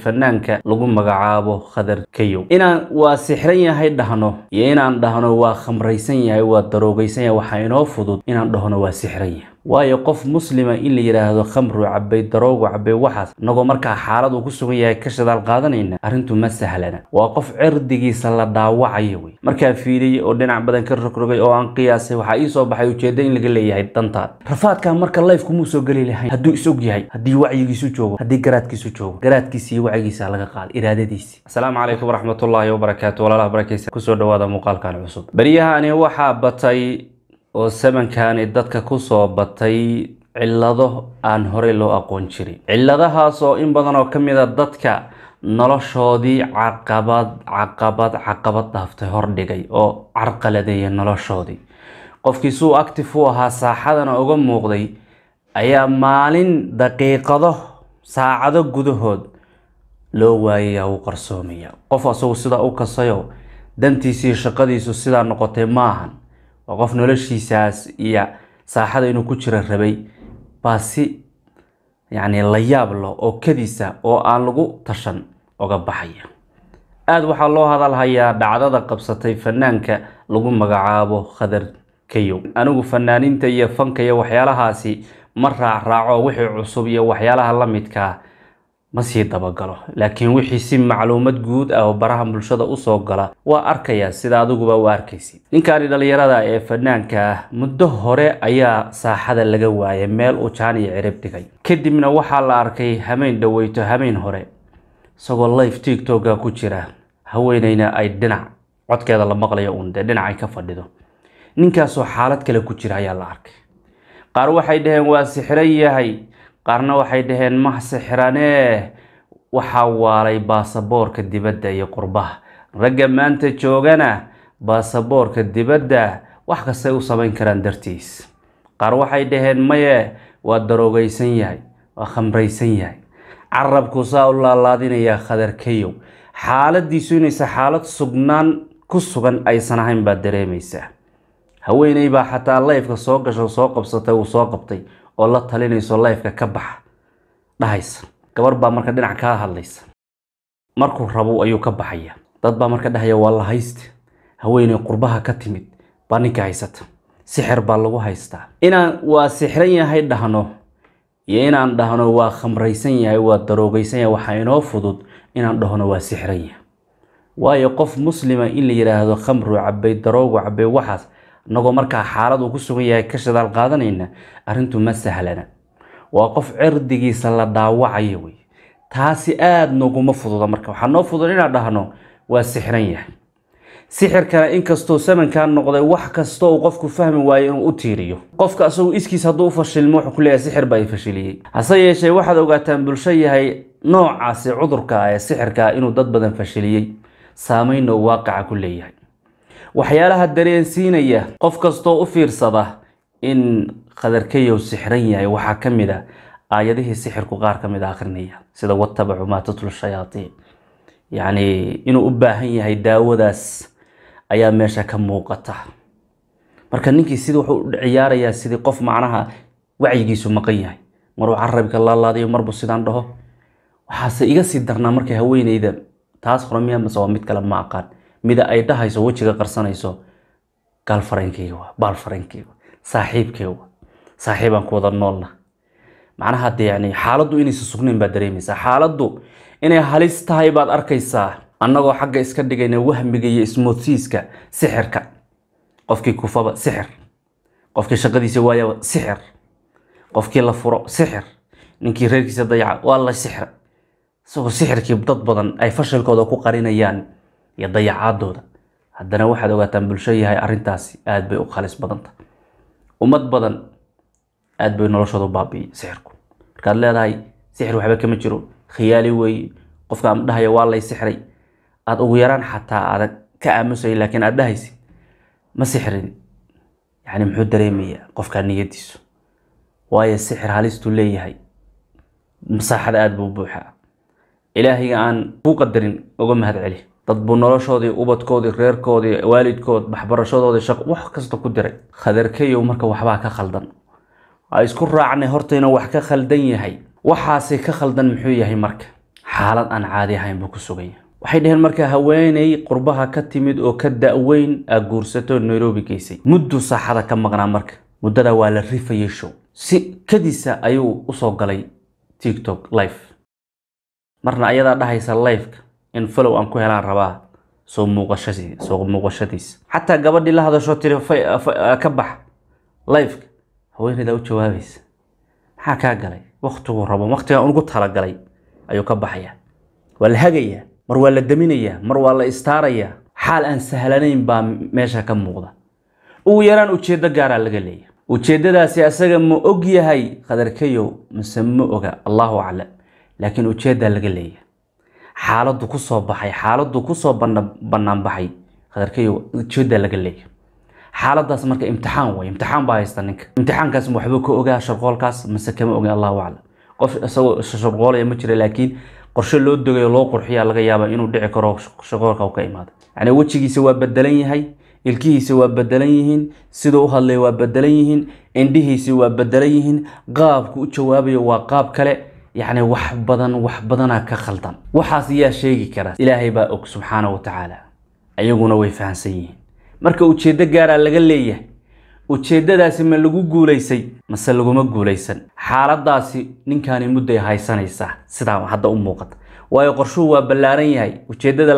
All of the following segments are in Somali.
fanaanka lagu magacaabo khadar kayow inaan waa sixran yahay dhahno iyo inaan dhahno waa khamraysan yahay waa daroogaysan yahay waxaa inoo fudud inaan dhahno waa sixran yahay waayo qof muslima in la yidhaahdo khamru cabay daroogu cabay waxaas inagoo markaa xaalad uu ku sugan yahay ka shadaal qaadanayna arrintu ma sahlana waa qof cirdigiisa la dhaawacaya wey markaa fiiriyey oo dhinac badan ka rogrogay oo aan qiyaasay waxaa ii soo baxay ujeedda in laga leeyahay dantaad rafaadka marka layf kumuu soo geli lahayn hadduu isog yahay haddii wacyigiisu joogo haddii garaadkiisu joogo garaadkiisi iyo wacyigiisa laga qaada iraadadiisi asalaamu calaykum waraxmatullaahi wabarakaatu walaalaha barakaysa kusoo dhawaada muuqaalkan cusub baryahaani waxaa batay oo samankani dadka ku soo batay cillado aan horey loo aqoon jirin cilladahaas oo in badan oo ka mid a dadka noloshoodii caqabad caqabad caqabad dhaaftay hordhigay oo carqaladeeyay noloshoodii qofkii suu actif u ahaa saaxadana uga muuqday ayaa maalin daqiiqado saacado gudahood loo waayayaa uu qarsoomaya qof asagu sidaa u kasayo dantiisii shaqadiisu sidaa noqotay maahan oo qof noloshiisaas iyo saaxada inuu ku jiro rabay baa si yacni la yaablo oo kadiisa oo aan lagu tashan oga baxaya aada waxaa loo hadalhayaa dhacdada qabsatay fanaanka lagu magacaabo khadar kayow anigu fanaaniinta iyo fanka iyo waxyaalahaasi ma raacraaco wixii cusub iyo waxyaalaha la midkaa ah ma sii dabagalo laakiin wixii si macluumad guud ah oo baraha bulshada u soo gala waa arkayaa sida adiguba u arkaysid ninkaani dhallinyarada ee fanaanka ah muddo hore ayaa saaxada laga waayay meel uu jaan iyo cirib dhigay kadibna waxaa la arkay hameen dhaweyto hameen hore isagoo life tigtoga ku jira haweeneyna ay dhinac codkeeda la maqlayo uun dee dhinacay ka fadhido ninkaasoo xaalad kale ku jira ayaa la arkay qaar waxay dhaheen waa sixran yahay qaarna waxay dhaheen maha sixranee waxaa waalay baasaboorka dibadda iyo qurbaha ragga maanta joogana baasaboorka dibadda wax kastay u samayn karaan dartiis qaar waxay dhaheen maye waa daroogaysan yahay waa khamraysan yahay carabku saa u laalaadinayaa khadarkayow xaaladiisu inaysa xaalad sugnaan ku sugan aysan ahayn baad dareemaysaa haweeney baa xataa layfka soo gasho soo qabsatay uu soo qabtay oo la talinayso lifeka ka baxa dhahaysa gabar baa marka dhinac kaa hadlaysa markuu rabo ayuu ka baxaya dad baa marka dhahaya waa la hayste haweeney qurbaha ka timid baa ninka haysata sixir baa lagu haystaa inaan waa sixran yahay dhahno iyo inaan dhahno waa khamraysan yahay waa daroogaysan yahay waxaa inoo fudud inaan dhahno waa sixran yahay waayo qof muslima in la yidhaahdo khamru cabay daroogu cabay waxaas inagoo markaa xaalad uu ku sugan yahay ka shadaal qaadanayna arrintu ma sahlana waa qof cirdigiisa la dhaawacaya wey taasi aada noguma fududa marka waxaa noo fudud inaan dhahno waa sixran yahay sixirkana inkastoo samankaa noqday wax kastoo uu qofku fahmi waayo inuu u tiiriyo qofka asagu iskiis hadduu u fashilmo wuxuu ku leeyahay sixir baa i fashiliyey hase yeeshee waxaad ogaataan bulsho yahay noocaasi cudurka ah ee sixirka inuu dad badan fashiliyey saamaynna uu waaqica ku leeyahay waxyaalaha dareensiinaya qof kastoo u fiirsada in qadarkayow sixiran yahay waxaa ka mid a ah aayadihii sixirku qaar ka mid akrinaya sida watabacu maa tatlu shayaatiin yacni inuu u baahan yahay daawadaas ayaa meesha ka muuqata marka ninkii sidii wuxuu ciyaarayaa sidii qof macnaha wacyigiisu maqan yahay maruu carabka laalaadayo marbuu sidaan dhaho waxaase iga sii darnaa markay haweeneyda taas hore waa mid kale ma aqaan mida ay dhahayso wejiga qarsanayso gaalfarankeyga waa saaxiibkeyga saaxiibaan ku wada noolna macnaha de yani xaaladdu inaysan sugnayn baad dareemaysaa xaaladdu inay halis tahay baad arkaysaa annagoo xagga iska dhigayna wahmiga iyo ismoodsiiska sixirka qofkii kufaba sixir qofkii shaqadiisa waayaba sixir qofkii la furo sixir ninkii reerkiisa dayaca waa la sixir isagoo sixirkii dad badan ay fashilkooda ku qarinayaan iyo dayacaadooda haddana waxaad ogaataan bulsho yahay arintaasi aad bay u khalis badanta ummad badan aad bay noloshooda u baabiiyey sixirku markaad leedahay sixir waxba kama jiro khiyaali weeye qofka ama dhahaya waa lay sixray aada ugu yaraan xataa aadan ka aamusay laakiin aad dhahaysid ma sixrin yani muxuu dareemayaa qofkaa niyadiisu waayo sixir halistuu leeyahay masaaxada aada buu buuxaa ilaahayga aan kuu qadarin uga mahad celi dad buu noloshoodii ubadkoodii reerkoodii waalidkood waxbarashadoodii shaq wax kasta ku diray khadarkeyow marka waxbaa ka khaldan waa isku raacnay horta inuu wax ka khaldan yahay waxaasi ka khaldan muxuu yahay marka xaalad aan caadi ahayn buu ku sugan yahay waxay dhaheen marka haweenay qurbaha ka timid oo ka da-weyn aa guursatoo nairobi geysay muddu saaxada ka maqnaa marka muddada waa la rifayay show si kadisa ayuu usoo galay tiktok life marna ayadaa dhahaysa lifeka in falow aan ku helaan rabaa soo muuqasoo muuqashadiisa xataa gabadhii la hadasho tiri ah, ka bax lifeka haweeneydaa u jawaabaysa maxaa kaa galay waktiguu rabo waktigaan ugu talagalay ayuu ka baxayaa waa la hagayaa mar waa la daminayaa mar waa la istaarayaa xaal aan sahlanayn baa meesha ka muuqda ugu yaraan ujeeddo gaaraa laga leeya ujeeddadaasi asaga ma og yahay qadarkayow mise ma oga allaahu aclam laakiin ujeeddaa laga leeya xaaladu kusoo baxay xaaladu kusoo banaan baxay qadarkayo ujeeda laga leey xaaladaas marka imtixaan way imtixaan baa haysta ninka imtixaankaas waxba ka ogaa sharqoolkaas mase kama oga allahu aclam qof isagoo sharqoolaya ma jira laakiin qorshe loo dogayo loo qurxiyaa laga yaaba inuu dhici karo shaqoolka u ka imaado yani wejigiisa waa bedelan yahay ilkihiisa waa bedelan yihiin siduu u hadlaya waa bedelan yihiin indhihiisi waa bedelan yihiin qaabku u jawaabayo waa qaab kale yacni wax badan wax badanaa ka khaldan waxaas yaa sheegi kara ilaahay baa og subxaana wa tacaala iyaguna way fahamsan yihiin marka ujeeddo gaaraa laga leeyahay ujeeddadaasi ma lagu guulaysay mase laguma guulaysan xaaladdaasi ninkaani mudday haysanaysaa sidaa hadda u muuqata waayo qorshuhu waa ballaaran yahay ujeeddada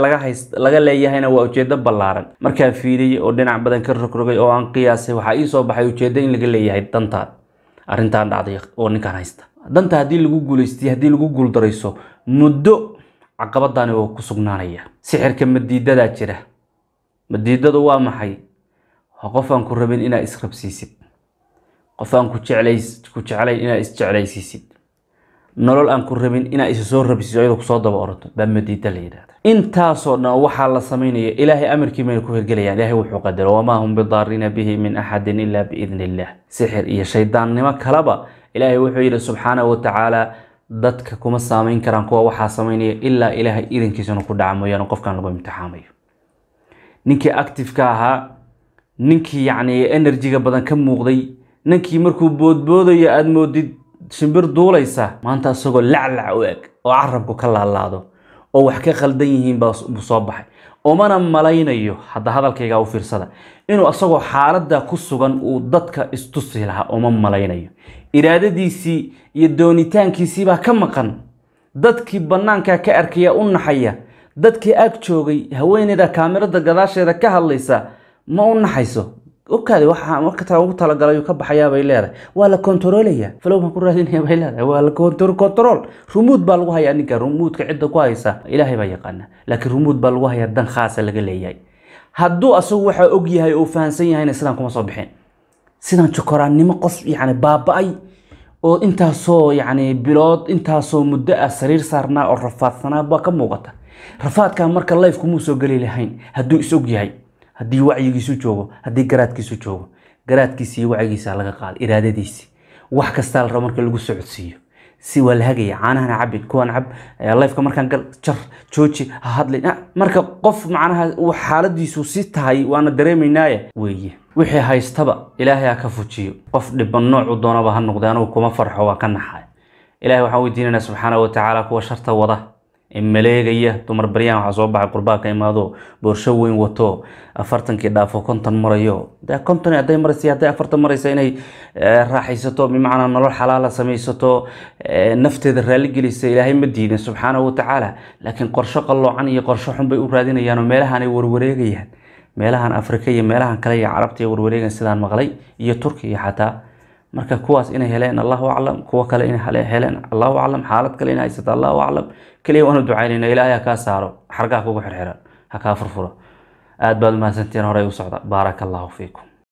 laga leeyahayna waa ujeeddo ballaaran markaa fiiriyey oo dhinac badan ka rogrogay oo aan qiyaasay waxaa ii soo baxay ujeeddo in laga leeyahay dantaad arrintan dhacday oo ninkan haysta danta haddii lagu guulaystay haddii lagu guuldarayso muddo caqabadani oo ku sugnaanaya sixirka madiidadaa jira madiidadu waa maxay qof aan ku rabin inaa israbsiisid qof aan ku jeclay ku jeclay inaa isjeclaysiisid nolol aan ku rabin inaa isa soo rabisiso iyadoo kusoo daba orato baa madiida la yidhahda intaasoo dhan waxaa la samaynaya ilaahay amarkii mayna ku hirgelayaan ilaahay wuxuu qadaro wamaa hum bidaariina bihi min axadin ilaa biidni illaah sixir iyo shaydaannimo kaleba ilaahay wuxuu yidhi subxaana wa dadka kuma saamayn karaan kuwa waxaa samaynaya ilaa ilaahay idankiisana ku dhaca mooyaane qofkan lagu imtixaamayo ninkii actifeka ahaa ninkii yacni enerjiga badan ka muuqday ninkii markuu boodboodayo aada moodid shimbir duulaysa maanta isagoo laclac u eg oo carabku ka laalaado oo wax ka khaldan yihiin buu soo baxay umana malaynayo hadda hadalkaygaa u fiirsada inuu asagoo xaaladda ku sugan uu dadka istusi lahaa uma malaynayo iraadadiisii iyo doonitaankiisiibaa ka maqan dadkii bannaanka ka arkaya u naxaya dadkii ag joogay haweeneyda kaamirada gadaasheeda ka hadlaysa ma u naxayso ogaada waxa marka ugu talagalay ka baxayaa bay leedahay waa la kontroolayaa flow baan ku raadinaya bay leedahay waa la kontrol kontrol rumuud baa lagu hayaa ninka rumuudka cidda ku haysa ilaahay baa yaqaana laakiin rumuud baa lagu hayaa dan khaasa laga leeyahay hadduu asagu waxaa og yahay oo fahansan yahayna sidaan kuma soo bixin sidaan jukoraannimo qof yani baaba-ay oo intaasoo yani bilood intaasoo muddo ah sariir saarnaa oo rafaadsanaa baa ka muuqata rafaadkaa marka lifeku muu geli lahayn hadduu is og yahay haddii wacyigiisu joogo haddii garaadkiisu joogo garaadkiisa wacyigiisa laga qaado iraadadiisi wax kastaa la rabo marka lagu socodsiiyo si waa la hagaya caanahana cabin kuwaan cab lifeka markaan gal jar jooji ha hadlin ah, marka qof macnaha xaaladiisu si tahay waana dareemaynaaye weeye wixii haystaba ilaahay ha ka fujiyo qof dhiban noocu doonaba ha noqde kuma farxo waa ka naxay ilahay waxaan weydiinanaa subxaana watacaala kuwa sharta wada maleegaya dumar baryaan waxaa soo baxay qurbaa ka imaado boorsho weyn wato afartankii dhaafo kontan marayo konton haday maraysa haday afartan maraysa inay eh, raaxaysato bimacnaa nolol xalaala samaysato eh, nafteeda raaligelisa ilaahay ma diidin subxaanahu watacaala laakiin qorsho qalloocan iyo qorsho xun bay u raadinayaanoo meelahan warwareegayaan meelahan afrika iyo meelahan kale iyo carabta ay warwareegayan sidaan maqlay iyo turki xataa marka kuwaas inay heleen allahu aclam kuwo kale inay heleen allahu aclam xaalad kale inay haysato allahu aclam keliya waanu ducaynayna ilaahay hakaa saaro xargaha kugu xirxiran ha kaa furfuro aada baad umahadsantihiin horay u socda baaraka allahu fiikum